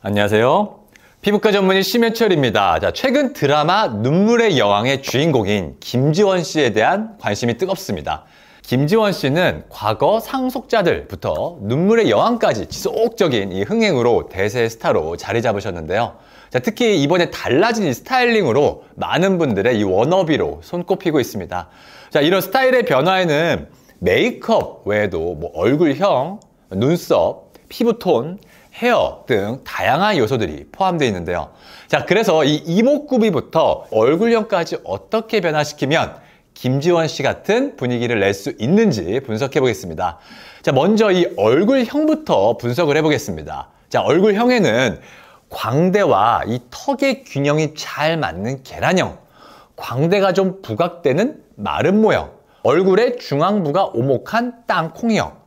안녕하세요. 피부과 전문의 심해철입니다. 자, 최근 드라마 눈물의 여왕의 주인공인 김지원 씨에 대한 관심이 뜨겁습니다. 김지원 씨는 과거 상속자들부터 눈물의 여왕까지 지속적인 이 흥행으로 대세 스타로 자리 잡으셨는데요. 자, 특히 이번에 달라진 이 스타일링으로 많은 분들의 이 워너비로 손꼽히고 있습니다. 자, 이런 스타일의 변화에는 메이크업 외에도 뭐 얼굴형, 눈썹, 피부톤, 헤어 등 다양한 요소들이 포함되어 있는데요. 자, 그래서 이 이목구비부터 얼굴형까지 어떻게 변화시키면 김지원 씨 같은 분위기를 낼 수 있는지 분석해 보겠습니다. 자, 먼저 이 얼굴형부터 분석을 해 보겠습니다. 자, 얼굴형에는 광대와 이 턱의 균형이 잘 맞는 계란형, 광대가 좀 부각되는 마른 모형, 얼굴의 중앙부가 오목한 땅콩형,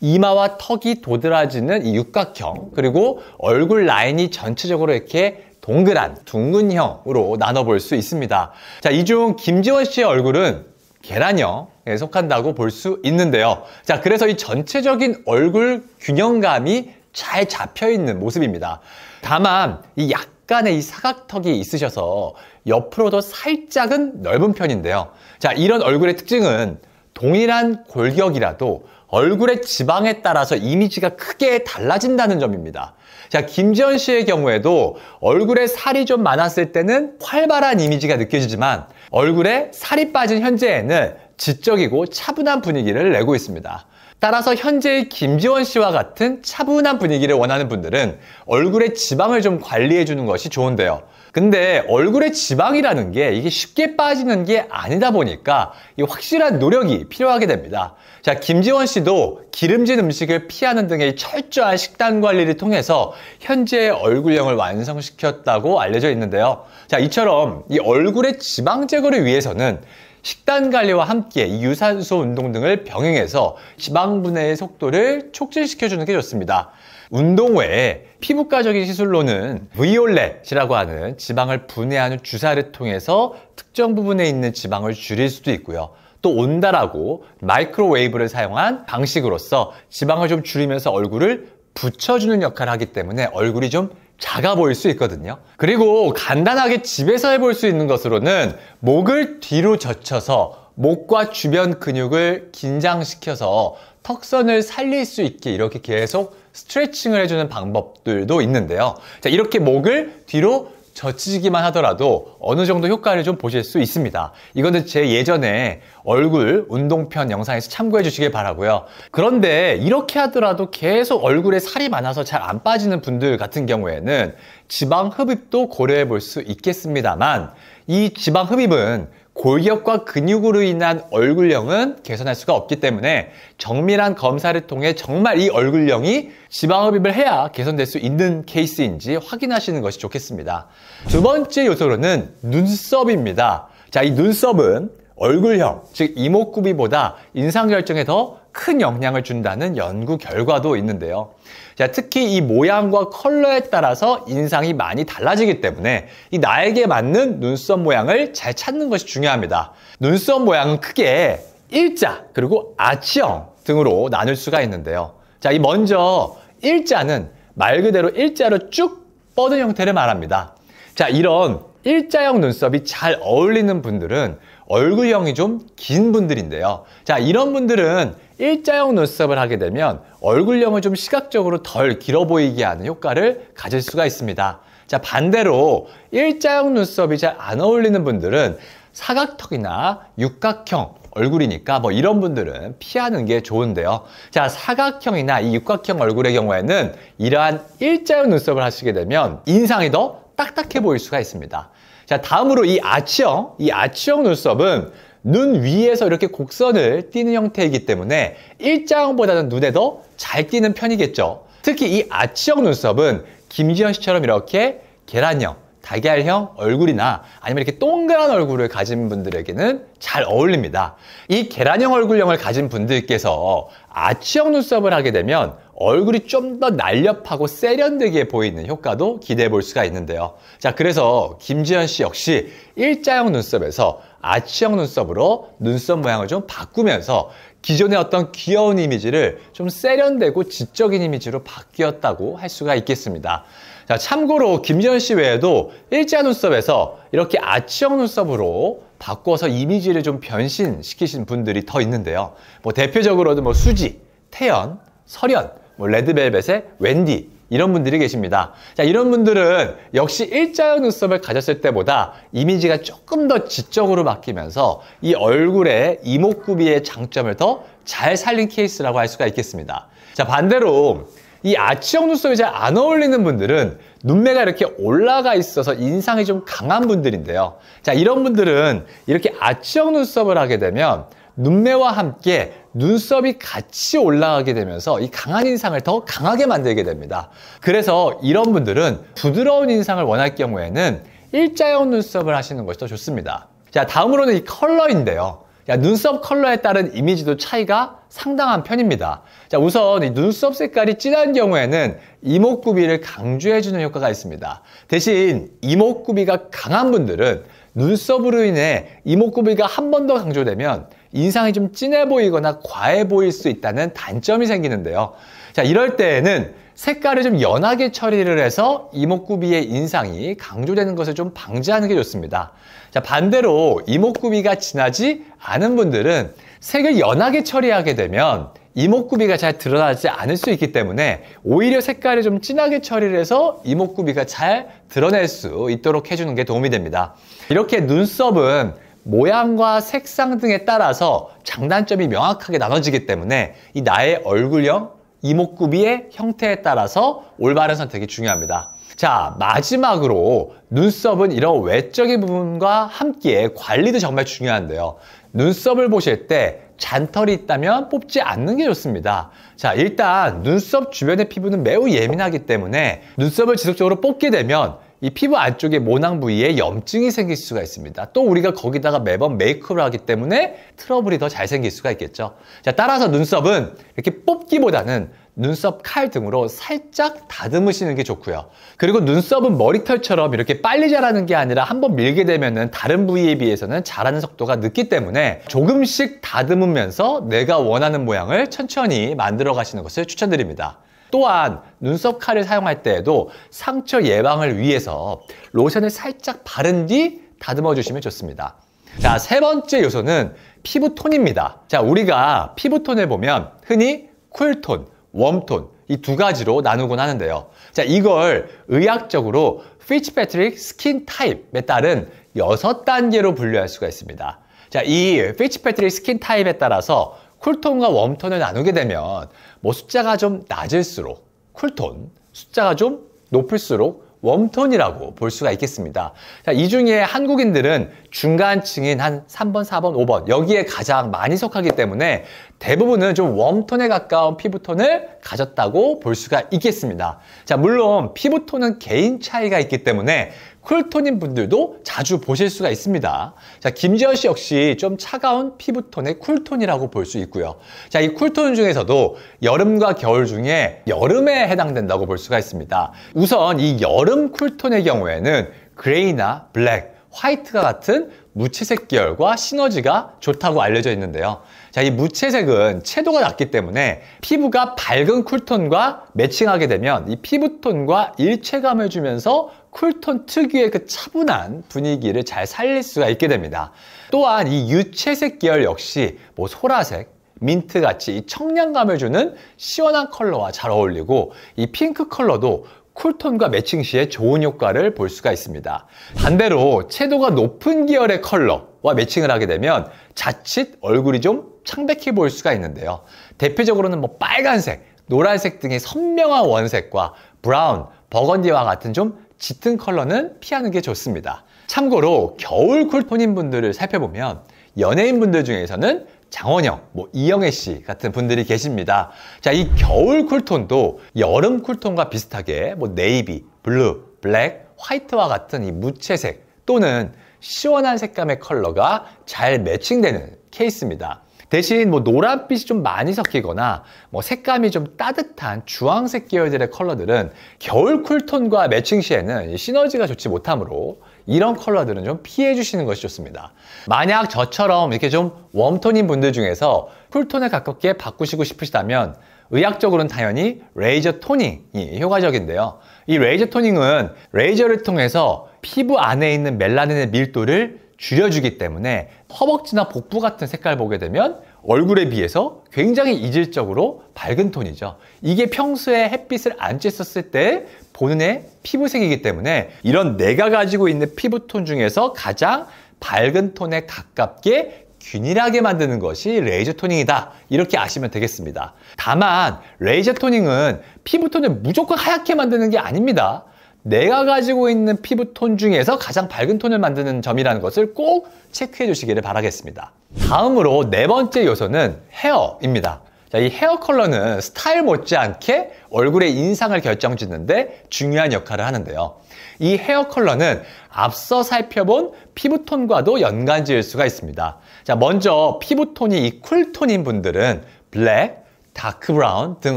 이마와 턱이 도드라지는 이 육각형 그리고 얼굴 라인이 전체적으로 이렇게 동그란 둥근형으로 나눠볼 수 있습니다. 자, 이 중 김지원 씨의 얼굴은 계란형에 속한다고 볼 수 있는데요. 자, 그래서 이 전체적인 얼굴 균형감이 잘 잡혀 있는 모습입니다. 다만 이 약간의 이 사각턱이 있으셔서 옆으로도 살짝은 넓은 편인데요. 자, 이런 얼굴의 특징은 동일한 골격이라도 얼굴의 지방에 따라서 이미지가 크게 달라진다는 점입니다. 자, 김지현 씨의 경우에도 얼굴에 살이 좀 많았을 때는 활발한 이미지가 느껴지지만 얼굴에 살이 빠진 현재에는 지적이고 차분한 분위기를 내고 있습니다. 따라서 현재의 김지원 씨와 같은 차분한 분위기를 원하는 분들은 얼굴에 지방을 좀 관리해 주는 것이 좋은데요. 근데 얼굴에 지방이라는 게 이게 쉽게 빠지는 게 아니다 보니까 이 확실한 노력이 필요하게 됩니다. 자, 김지원 씨도 기름진 음식을 피하는 등의 철저한 식단 관리를 통해서 현재의 얼굴형을 완성시켰다고 알려져 있는데요. 자, 이처럼 이 얼굴의 지방 제거를 위해서는 식단 관리와 함께 유산소 운동 등을 병행해서 지방 분해의 속도를 촉진시켜주는 게 좋습니다. 운동 외에 피부과적인 시술로는 비올렛이라고 하는 지방을 분해하는 주사를 통해서 특정 부분에 있는 지방을 줄일 수도 있고요. 또 온다라고 마이크로웨이브를 사용한 방식으로서 지방을 좀 줄이면서 얼굴을 붙여주는 역할을 하기 때문에 얼굴이 좀 작아 보일 수 있거든요. 그리고 간단하게 집에서 해볼 수 있는 것으로는 목을 뒤로 젖혀서 목과 주변 근육을 긴장시켜서 턱선을 살릴 수 있게 이렇게 계속 스트레칭을 해주는 방법들도 있는데요. 자, 이렇게 목을 뒤로 젖히기만 하더라도 어느 정도 효과를 좀 보실 수 있습니다. 이거는 제 예전에 얼굴 운동편 영상에서 참고해 주시길 바라고요. 그런데 이렇게 하더라도 계속 얼굴에 살이 많아서 잘 안 빠지는 분들 같은 경우에는 지방 흡입도 고려해 볼 수 있겠습니다만 이 지방 흡입은 골격과 근육으로 인한 얼굴형은 개선할 수가 없기 때문에 정밀한 검사를 통해 정말 이 얼굴형이 지방흡입을 해야 개선될 수 있는 케이스인지 확인하시는 것이 좋겠습니다. 두 번째 요소로는 눈썹입니다. 자, 이 눈썹은 얼굴형, 즉 이목구비보다 인상결정에 더큰 영향을 준다는 연구 결과도 있는데요. 자, 특히 이 모양과 컬러에 따라서 인상이 많이 달라지기 때문에 이 나에게 맞는 눈썹 모양을 잘 찾는 것이 중요합니다. 눈썹 모양은 크게 일자 그리고 아치형 등으로 나눌 수가 있는데요. 자, 이 먼저 일자는 말 그대로 일자로 쭉 뻗은 형태를 말합니다. 자, 이런 일자형 눈썹이 잘 어울리는 분들은 얼굴형이 좀 긴 분들인데요. 자, 이런 분들은 일자형 눈썹을 하게 되면 얼굴형을 좀 시각적으로 덜 길어 보이게 하는 효과를 가질 수가 있습니다. 자, 반대로 일자형 눈썹이 잘 안 어울리는 분들은 사각턱이나 육각형 얼굴이니까 뭐 이런 분들은 피하는 게 좋은데요. 자, 사각형이나 이 육각형 얼굴의 경우에는 이러한 일자형 눈썹을 하시게 되면 인상이 더 딱딱해 보일 수가 있습니다. 자, 다음으로 이 아치형, 이 아치형 눈썹은 눈 위에서 이렇게 곡선을 띄는 형태이기 때문에 일자형보다는 눈에 더 잘 띄는 편이겠죠. 특히 이 아치형 눈썹은 김지현 씨처럼 이렇게 계란형, 달걀형 얼굴이나 아니면 이렇게 동그란 얼굴을 가진 분들에게는 잘 어울립니다. 이 계란형 얼굴형을 가진 분들께서 아치형 눈썹을 하게 되면 얼굴이 좀 더 날렵하고 세련되게 보이는 효과도 기대해 볼 수가 있는데요. 자, 그래서 김지현 씨 역시 일자형 눈썹에서 아치형 눈썹으로 눈썹 모양을 좀 바꾸면서 기존의 어떤 귀여운 이미지를 좀 세련되고 지적인 이미지로 바뀌었다고 할 수가 있겠습니다. 자, 참고로 김지현 씨 외에도 일자 눈썹에서 이렇게 아치형 눈썹으로 바꿔서 이미지를 좀 변신시키신 분들이 더 있는데요. 뭐 대표적으로도 뭐 수지, 태연, 설연 뭐 레드벨벳의 웬디 이런 분들이 계십니다. 자, 이런 분들은 역시 일자형 눈썹을 가졌을 때보다 이미지가 조금 더 지적으로 바뀌면서 이 얼굴의 이목구비의 장점을 더 잘 살린 케이스라고 할 수가 있겠습니다. 자, 반대로 이 아치형 눈썹이 잘 안 어울리는 분들은 눈매가 이렇게 올라가 있어서 인상이 좀 강한 분들인데요. 자, 이런 분들은 이렇게 아치형 눈썹을 하게 되면 눈매와 함께 눈썹이 같이 올라가게 되면서 이 강한 인상을 더 강하게 만들게 됩니다. 그래서 이런 분들은 부드러운 인상을 원할 경우에는 일자형 눈썹을 하시는 것이 더 좋습니다. 자, 다음으로는 이 컬러인데요. 자, 눈썹 컬러에 따른 이미지도 차이가 상당한 편입니다. 자, 우선 이 눈썹 색깔이 진한 경우에는 이목구비를 강조해주는 효과가 있습니다. 대신 이목구비가 강한 분들은 눈썹으로 인해 이목구비가 한 번 더 강조되면 인상이 좀 진해 보이거나 과해 보일 수 있다는 단점이 생기는데요. 자, 이럴 때에는 색깔을 좀 연하게 처리를 해서 이목구비의 인상이 강조되는 것을 좀 방지하는 게 좋습니다. 자, 반대로 이목구비가 진하지 않은 분들은 색을 연하게 처리하게 되면 이목구비가 잘 드러나지 않을 수 있기 때문에 오히려 색깔을 좀 진하게 처리를 해서 이목구비가 잘 드러낼 수 있도록 해주는 게 도움이 됩니다. 이렇게 눈썹은 모양과 색상 등에 따라서 장단점이 명확하게 나눠지기 때문에 이 나의 얼굴형, 이목구비의 형태에 따라서 올바른 선택이 중요합니다. 자, 마지막으로 눈썹은 이런 외적인 부분과 함께 관리도 정말 중요한데요. 눈썹을 보실 때 잔털이 있다면 뽑지 않는 게 좋습니다. 자, 일단 눈썹 주변의 피부는 매우 예민하기 때문에 눈썹을 지속적으로 뽑게 되면 이 피부 안쪽에 모낭 부위에 염증이 생길 수가 있습니다. 또 우리가 거기다가 매번 메이크업을 하기 때문에 트러블이 더 잘 생길 수가 있겠죠. 자, 따라서 눈썹은 이렇게 뽑기보다는 눈썹 칼 등으로 살짝 다듬으시는 게 좋고요. 그리고 눈썹은 머리털처럼 이렇게 빨리 자라는 게 아니라 한번 밀게 되면은 다른 부위에 비해서는 자라는 속도가 늦기 때문에 조금씩 다듬으면서 내가 원하는 모양을 천천히 만들어 가시는 것을 추천드립니다. 또한 눈썹 칼을 사용할 때에도 상처 예방을 위해서 로션을 살짝 바른 뒤 다듬어 주시면 좋습니다. 자, 세 번째 요소는 피부톤입니다. 자, 우리가 피부톤을 보면 흔히 쿨톤, 웜톤 이 두 가지로 나누곤 하는데요. 자, 이걸 의학적으로 피치 패트릭 스킨 타입에 따른 여섯 단계로 분류할 수가 있습니다. 자, 이 피치 패트릭 스킨 타입에 따라서 쿨톤과 웜톤을 나누게 되면 뭐 숫자가 좀 낮을수록 쿨톤, 숫자가 좀 높을수록 웜톤이라고 볼 수가 있겠습니다. 자, 이 중에 한국인들은 중간층인 한 3번, 4번, 5번 여기에 가장 많이 속하기 때문에 대부분은 좀 웜톤에 가까운 피부톤을 가졌다고 볼 수가 있겠습니다. 자, 물론 피부톤은 개인 차이가 있기 때문에 쿨톤인 분들도 자주 보실 수가 있습니다. 자, 김지현 씨 역시 좀 차가운 피부톤의 쿨톤이라고 볼 수 있고요. 자, 이 쿨톤 중에서도 여름과 겨울 중에 여름에 해당된다고 볼 수가 있습니다. 우선 이 여름 쿨톤의 경우에는 그레이나 블랙, 화이트가 같은 무채색 계열과 시너지가 좋다고 알려져 있는데요. 자, 이 무채색은 채도가 낮기 때문에 피부가 밝은 쿨톤과 매칭하게 되면 이 피부톤과 일체감을 주면서 쿨톤 특유의 그 차분한 분위기를 잘 살릴 수가 있게 됩니다. 또한 이 유채색 계열 역시 뭐 소라색, 민트같이 청량감을 주는 시원한 컬러와 잘 어울리고 이 핑크 컬러도 쿨톤과 매칭 시에 좋은 효과를 볼 수가 있습니다. 반대로 채도가 높은 계열의 컬러와 매칭을 하게 되면 자칫 얼굴이 좀 창백해 보일 수가 있는데요. 대표적으로는 뭐 빨간색, 노란색 등의 선명한 원색과 브라운, 버건디와 같은 좀 짙은 컬러는 피하는 게 좋습니다. 참고로 겨울 쿨톤인 분들을 살펴보면 연예인 분들 중에서는 장원영, 뭐 이영애 씨 같은 분들이 계십니다. 자, 이 겨울 쿨톤도 여름 쿨톤과 비슷하게 뭐 네이비, 블루, 블랙, 화이트와 같은 이 무채색 또는 시원한 색감의 컬러가 잘 매칭되는 케이스입니다. 대신 뭐 노란빛이 좀 많이 섞이거나 뭐 색감이 좀 따뜻한 주황색 계열들의 컬러들은 겨울 쿨톤과 매칭 시에는 시너지가 좋지 못하므로 이런 컬러들은 좀 피해 주시는 것이 좋습니다. 만약 저처럼 이렇게 좀 웜톤인 분들 중에서 쿨톤에 가깝게 바꾸시고 싶으시다면 의학적으로는 당연히 레이저 토닝이 효과적인데요. 이 레이저 토닝은 레이저를 통해서 피부 안에 있는 멜라닌의 밀도를 줄여주기 때문에 허벅지나 복부 같은 색깔 보게 되면 얼굴에 비해서 굉장히 이질적으로 밝은 톤이죠. 이게 평소에 햇빛을 안 쬐었을 때 보는 애 피부색이기 때문에 이런 내가 가지고 있는 피부톤 중에서 가장 밝은 톤에 가깝게 균일하게 만드는 것이 레이저 토닝이다 이렇게 아시면 되겠습니다 다만 레이저 토닝은 피부톤을 무조건 하얗게 만드는 게 아닙니다 내가 가지고 있는 피부톤 중에서 가장 밝은 톤을 만드는 점이라는 것을 꼭 체크해 주시기를 바라겠습니다. 다음으로 네 번째 요소는 헤어입니다. 자, 이 헤어 컬러는 스타일 못지않게 얼굴의 인상을 결정짓는데 중요한 역할을 하는데요. 이 헤어 컬러는 앞서 살펴본 피부톤과도 연관 지을 수가 있습니다. 자, 먼저 피부톤이 이 쿨톤인 분들은 블랙, 다크 브라운 등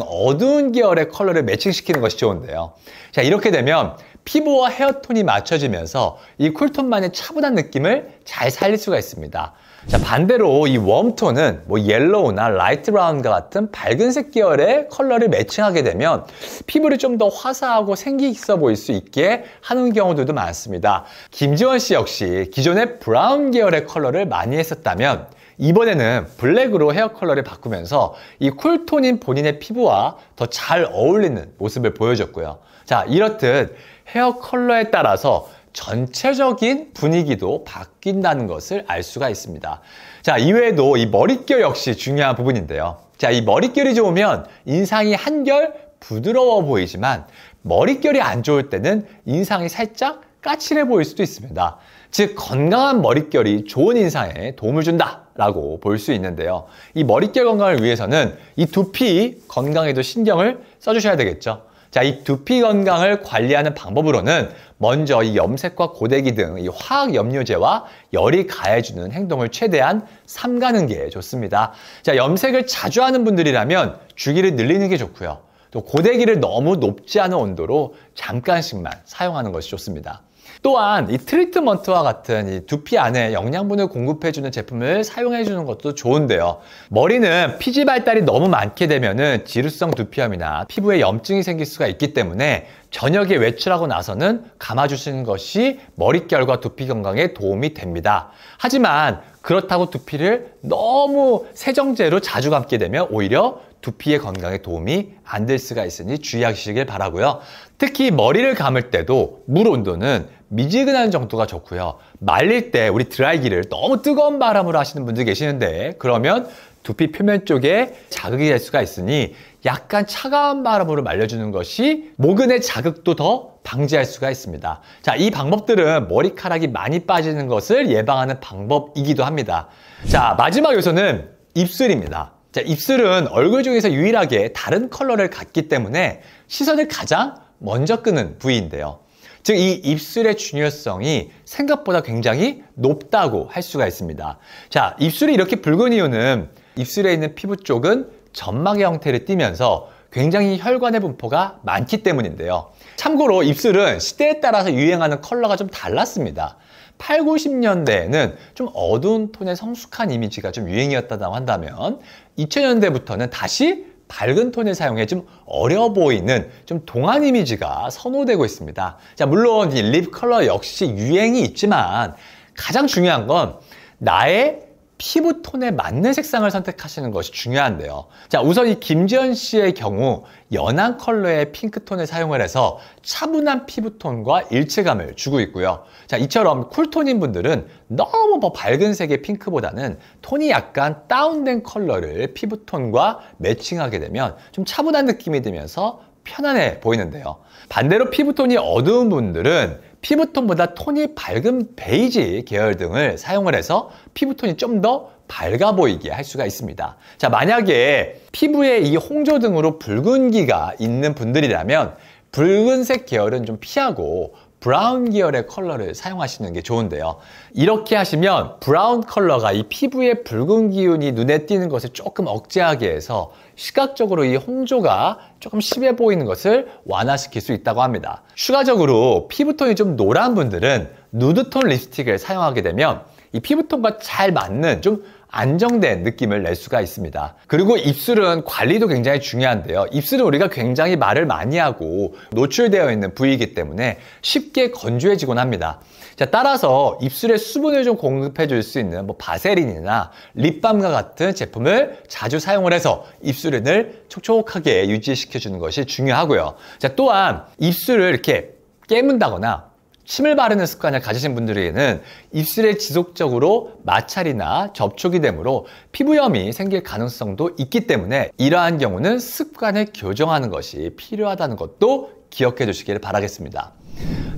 어두운 계열의 컬러를 매칭시키는 것이 좋은데요. 자, 이렇게 되면 피부와 헤어톤이 맞춰지면서 이 쿨톤만의 차분한 느낌을 잘 살릴 수가 있습니다. 자, 반대로 이 웜톤은 뭐 옐로우나 라이트 브라운과 같은 밝은색 계열의 컬러를 매칭하게 되면 피부를 좀 더 화사하고 생기 있어 보일 수 있게 하는 경우들도 많습니다. 김지원 씨 역시 기존의 브라운 계열의 컬러를 많이 했었다면 이번에는 블랙으로 헤어 컬러를 바꾸면서 이 쿨톤인 본인의 피부와 더 잘 어울리는 모습을 보여줬고요. 자, 이렇듯 헤어 컬러에 따라서 전체적인 분위기도 바뀐다는 것을 알 수가 있습니다. 자, 이외에도 이 머릿결 역시 중요한 부분인데요. 자, 이 머릿결이 좋으면 인상이 한결 부드러워 보이지만 머릿결이 안 좋을 때는 인상이 살짝 까칠해 보일 수도 있습니다. 즉 건강한 머릿결이 좋은 인상에 도움을 준다라고 볼 수 있는데요. 이 머릿결 건강을 위해서는 이 두피 건강에도 신경을 써주셔야 되겠죠. 자, 이 두피 건강을 관리하는 방법으로는 먼저 이 염색과 고데기 등 이 화학 염료제와 열이 가해주는 행동을 최대한 삼가는 게 좋습니다. 자, 염색을 자주 하는 분들이라면 주기를 늘리는 게 좋고요. 또 고데기를 너무 높지 않은 온도로 잠깐씩만 사용하는 것이 좋습니다. 또한 이 트리트먼트와 같은 이 두피 안에 영양분을 공급해주는 제품을 사용해주는 것도 좋은데요. 머리는 피지 발달이 너무 많게 되면은 지루성 두피염이나 피부에 염증이 생길 수가 있기 때문에 저녁에 외출하고 나서는 감아주시는 것이 머릿결과 두피 건강에 도움이 됩니다. 하지만 그렇다고 두피를 너무 세정제로 자주 감게 되면 오히려 두피의 건강에 도움이 안 될 수가 있으니 주의하시길 바라고요. 특히 머리를 감을 때도 물 온도는 미지근한 정도가 좋고요. 말릴 때 우리 드라이기를 너무 뜨거운 바람으로 하시는 분들 계시는데 그러면 두피 표면 쪽에 자극이 될 수가 있으니 약간 차가운 바람으로 말려주는 것이 모근의 자극도 더 방지할 수가 있습니다. 자, 이 방법들은 머리카락이 많이 빠지는 것을 예방하는 방법이기도 합니다. 자, 마지막 요소는 입술입니다. 자, 입술은 얼굴 중에서 유일하게 다른 컬러를 갖기 때문에 시선을 가장 먼저 끄는 부위인데요. 즉, 이 입술의 중요성이 생각보다 굉장히 높다고 할 수가 있습니다. 자, 입술이 이렇게 붉은 이유는 입술에 있는 피부 쪽은 점막의 형태를 띠면서 굉장히 혈관의 분포가 많기 때문인데요. 참고로 입술은 시대에 따라서 유행하는 컬러가 좀 달랐습니다. 8, 90년대에는 좀 어두운 톤의 성숙한 이미지가 좀 유행이었다고 한다면 2000년대부터는 다시 밝은 톤을 사용해 좀 어려 보이는 좀 동안 이미지가 선호되고 있습니다. 자, 물론 이립 컬러 역시 유행이 있지만 가장 중요한 건 나의 피부 톤에 맞는 색상을 선택하시는 것이 중요한데요. 자, 우선 이김지연 씨의 경우 연한 컬러의 핑크톤을 사용을 해서 차분한 피부톤과 일체감을 주고 있고요. 자, 이처럼 쿨톤인 분들은 너무 뭐 밝은 색의 핑크보다는 톤이 약간 다운된 컬러를 피부톤과 매칭하게 되면 좀 차분한 느낌이 들면서 편안해 보이는데요. 반대로 피부톤이 어두운 분들은 피부톤보다 톤이 밝은 베이지 계열 등을 사용을 해서 피부톤이 좀 더 밝아 보이게 할 수가 있습니다. 자, 만약에 피부에 이 홍조 등으로 붉은기가 있는 분들이라면 붉은색 계열은 좀 피하고 브라운 계열의 컬러를 사용하시는 게 좋은데요. 이렇게 하시면 브라운 컬러가 이 피부의 붉은 기운이 눈에 띄는 것을 조금 억제하게 해서 시각적으로 이 홍조가 조금 심해 보이는 것을 완화시킬 수 있다고 합니다. 추가적으로 피부톤이 좀 노란 분들은 누드톤 립스틱을 사용하게 되면 이 피부톤과 잘 맞는 좀 안정된 느낌을 낼 수가 있습니다. 그리고 입술은 관리도 굉장히 중요한데요. 입술은 우리가 굉장히 말을 많이 하고 노출되어 있는 부위이기 때문에 쉽게 건조해지곤 합니다. 자, 따라서 입술에 수분을 좀 공급해 줄 수 있는 뭐 바세린이나 립밤과 같은 제품을 자주 사용을 해서 입술을 촉촉하게 유지시켜 주는 것이 중요하고요. 자, 또한 입술을 이렇게 깨문다거나 침을 바르는 습관을 가지신 분들에게는 입술에 지속적으로 마찰이나 접촉이 되므로 피부염이 생길 가능성도 있기 때문에 이러한 경우는 습관을 교정하는 것이 필요하다는 것도 기억해 주시길 바라겠습니다.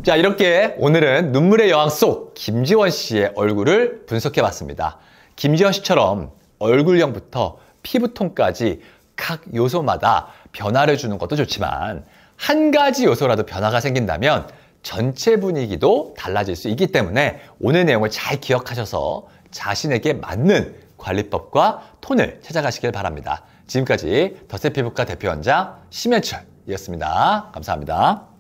자, 이렇게 오늘은 눈물의 여왕 속 김지원 씨의 얼굴을 분석해 봤습니다. 김지원 씨처럼 얼굴형부터 피부톤까지 각 요소마다 변화를 주는 것도 좋지만 한 가지 요소라도 변화가 생긴다면 전체 분위기도 달라질 수 있기 때문에 오늘 내용을 잘 기억하셔서 자신에게 맞는 관리법과 톤을 찾아가시길 바랍니다. 지금까지 더세피부과 대표원장 심혜철이었습니다. 감사합니다.